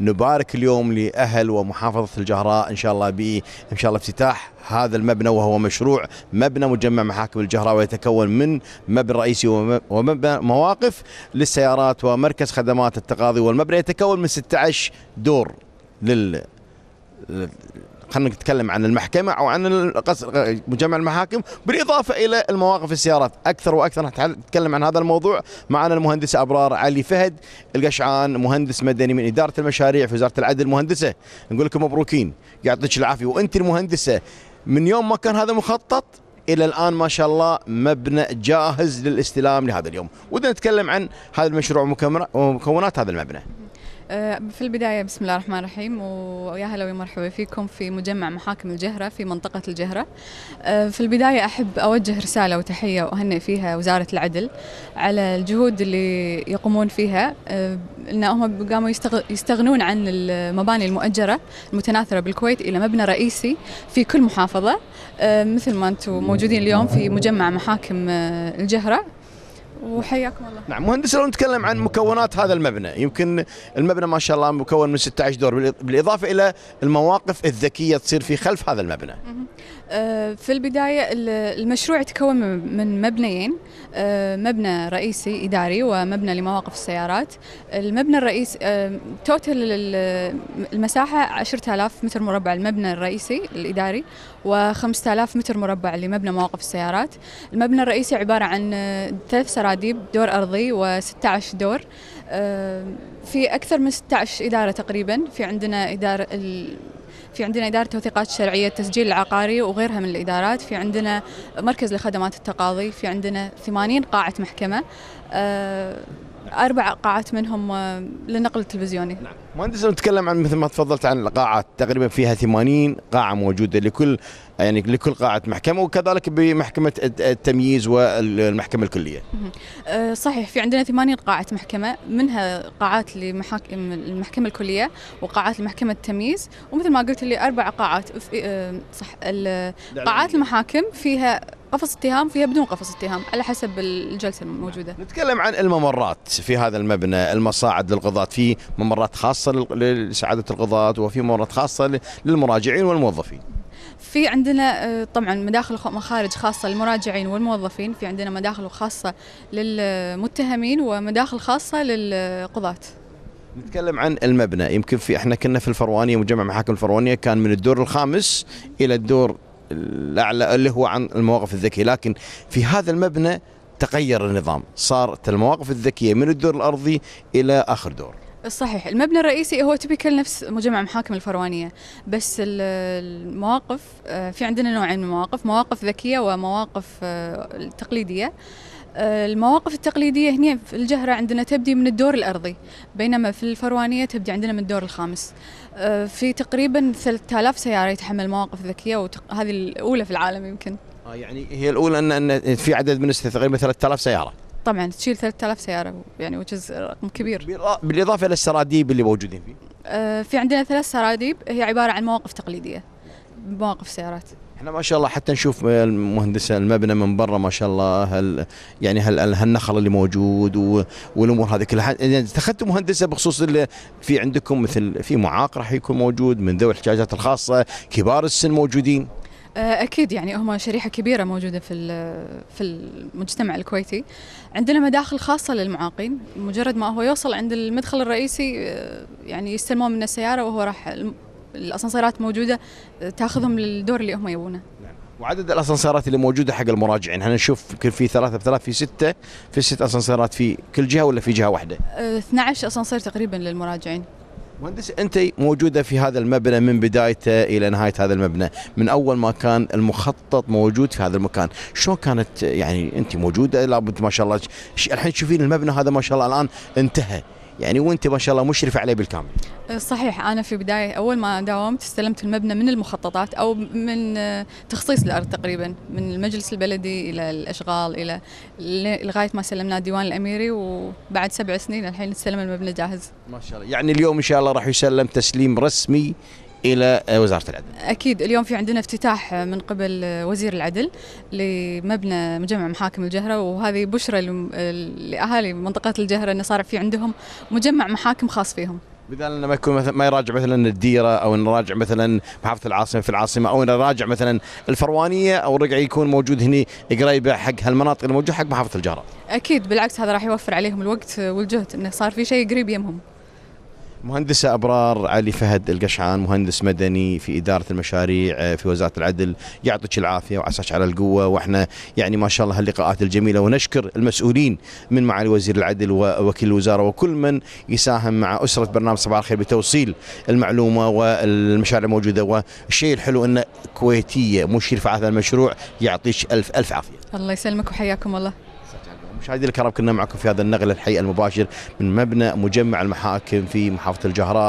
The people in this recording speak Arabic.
نبارك اليوم لاهل ومحافظه الجهراء ان شاء الله ب ان شاء الله افتتاح هذا المبنى وهو مشروع مبنى مجمع محاكم الجهراء ويتكون من مبنى رئيسي ومبنى مواقف للسيارات ومركز خدمات التقاضي والمبنى يتكون من 16 دور لل خلينا نتكلم عن المحكمه او عن مجمع المحاكم بالاضافه الى المواقف السيارات اكثر واكثر نتكلم عن هذا الموضوع معنا المهندس ابرار علي فهد القشعان مهندس مدني من اداره المشاريع في وزاره العدل مهندسه نقول لكم مبروكين يعطيك العافيه وانت المهندسه من يوم ما كان هذا مخطط الى الان ما شاء الله مبنى جاهز للاستلام لهذا اليوم ودنا نتكلم عن هذا المشروع ومكونات هذا المبنى آه، في البداية بسم الله الرحمن الرحيم ويا هلا ومرحبا فيكم في مجمع محاكم الجهرة في منطقة الجهرة آه، في البداية أحب أوجه رسالة وتحية وأهنئ فيها وزارة العدل على الجهود اللي يقومون فيها آه، إن هم قاموا يستغنون عن المباني المؤجرة المتناثرة بالكويت إلى مبنى رئيسي في كل محافظة مثل ما أنتم موجودين اليوم في مجمع محاكم الجهرة وحياكم الله نعم مهندس لو نتكلم عن مكونات هذا المبنى يمكن المبنى ما شاء الله مكون من 16 دور بالاضافه الى المواقف الذكيه تصير في خلف هذا المبنى آه، في البداية المشروع يتكون من مبنيين آه، مبنى رئيسي إداري ومبنى لمواقف السيارات المبنى الرئيسي توتل آه، المساحة 10000 متر مربع المبنى الرئيسي الإداري و5000 متر مربع لمبنى مواقف السيارات المبنى الرئيسي عبارة عن ثلاث سرايا مراديب بدور أرضي و16 دور آه، في أكثر من 16 إدارة تقريبا في عندنا إدارة في عندنا إدارة توثيقات شرعية تسجيل العقاري وغيرها من الإدارات في عندنا مركز لخدمات التقاضي في عندنا 80 قاعة محكمة آه، أربع قاعات منهم للنقل آه، التلفزيوني نعم مهندس نتكلم عن مثل ما تفضلت عن القاعات تقريبا فيها 80 قاعة موجودة لكل يعني لكل قاعة محكمة وكذلك بمحكمة التمييز والمحكمة الكلية آه، صحيح في عندنا 80 قاعة محكمة منها قاعات لمحاكم المحكمة الكلية وقاعات لمحكمة التمييز ومثل ما قلت لي أربع قاعات آه، صح نعم. قاعات المحاكم فيها قفص اتهام فيها بدون قفص اتهام على حسب الجلسه الموجوده نتكلم عن الممرات في هذا المبنى المصاعد للقضاة في ممرات خاصه لسعاده القضاة وفي ممرات خاصه للمراجعين والموظفين في عندنا آه، طبعا مداخل ومخارج خاصه للمراجعين والموظفين في عندنا مداخل خاصه للمتهمين ومداخل خاصه للقضاة نتكلم عن المبنى يمكن في احنا كنا في الفروانيه مجمع محاكم الفروانيه كان من الدور الخامس الى الدور الاعلى اللي هو عن المواقف الذكيه لكن في هذا المبنى تغير النظام صارت المواقف الذكيه من الدور الارضي الى اخر دور صحيح المبنى الرئيسي هو تبيكل نفس مجمع محاكم الفروانية بس المواقف آه، في عندنا نوعين من المواقف مواقف ذكية ومواقف آه، تقليدية المواقف التقليدية هنا في الجهرة عندنا تبدي من الدور الأرضي بينما في الفروانية تبدي عندنا من الدور الخامس آه، في تقريبا 3000 سيارة يتحمل مواقف ذكية وهذه الأولى في العالم يمكن آه، يعني هي الأولى أن, أن في عدد من تقريبا 3000 سيارة طبعا تشيل 3000 سيارة يعني وجز رقم كبير آه، بالإضافة إلى السراديب اللي موجودين فيه في عندنا ثلاث سراديب هي عبارة عن مواقف تقليدية مواقف سيارات احنا ما شاء الله حتى نشوف المهندسه المبنى من برا ما شاء الله هال يعني هال هالنخل اللي موجود والامور هذه كلها يعني اتخذتوا مهندسه بخصوص في عندكم مثل في معاق راح يكون موجود من ذوي الاحتياجات الخاصه كبار السن موجودين آه، اكيد يعني هم شريحه كبيره موجوده في في المجتمع الكويتي عندنا مداخل خاصه للمعاقين مجرد ما هو يوصل عند المدخل الرئيسي آه، يعني يستلمون منه السياره وهو راح الاسانسيرات موجوده تاخذهم للدور اللي هم يبونه نعم. وعدد الاسانسيرات اللي موجوده حق المراجعين احنا نشوف يمكن في ثلاثة بثلاث في ستة في ست اسانسيرات في كل جهه ولا في جهه واحده 12 أه، اسانسير تقريبا للمراجعين مهندس انت موجوده في هذا المبنى من بدايته الى نهايه هذا المبنى من اول ما كان المخطط موجود في هذا المكان شلون كانت يعني انت موجوده لابد ما شاء الله الحين تشوفين المبنى هذا ما شاء الله الان انتهى يعني وانت ما شاء الله مشرف عليه بالكامل أه، صحيح انا في بدايه اول ما داومت استلمت المبنى من المخططات او من أه، تخصيص الارض تقريبا من المجلس البلدي الى الاشغال الى لغايه ما سلمناه الديوان الاميري وبعد سبع سنين الحين استلم المبنى جاهز ما شاء الله يعني اليوم ان شاء الله راح يسلم تسليم رسمي الى آه، وزاره العدل. اكيد اليوم في عندنا افتتاح من قبل وزير العدل لمبنى مجمع محاكم الجهره وهذه بشرى لاهالي منطقه الجهره انه صار في عندهم مجمع محاكم خاص فيهم. بدال ما يكون مثلا ما يراجع مثلا الديره او نراجع مثلا محافظه العاصمه في العاصمه او نراجع مثلا الفروانيه او الرقعي يكون موجود هنا قريبه حق هالمناطق الموجوده حق محافظه الجهره. اكيد بالعكس هذا راح يوفر عليهم الوقت والجهد انه صار في شيء قريب يمهم. مهندسة أبرار علي فهد القشعان مهندس مدني في إدارة المشاريع آه، في وزارة العدل يعطيك العافية وعساك على القوة وإحنا يعني ما شاء الله هاللقاءات الجميلة ونشكر المسؤولين من معالي وزير العدل ووكيل الوزارة وكل من يساهم مع أسرة برنامج صباح الخير بتوصيل المعلومة والمشاريع الموجودة والشيء الحلو أن كويتية مشير في هذا المشروع يعطيك ألف ألف عافية الله يسلمك وحياكم الله مشاهدينا الكرام كنا معكم في هذا النقل الحي المباشر من مبنى مجمع المحاكم في محافظة الجهراء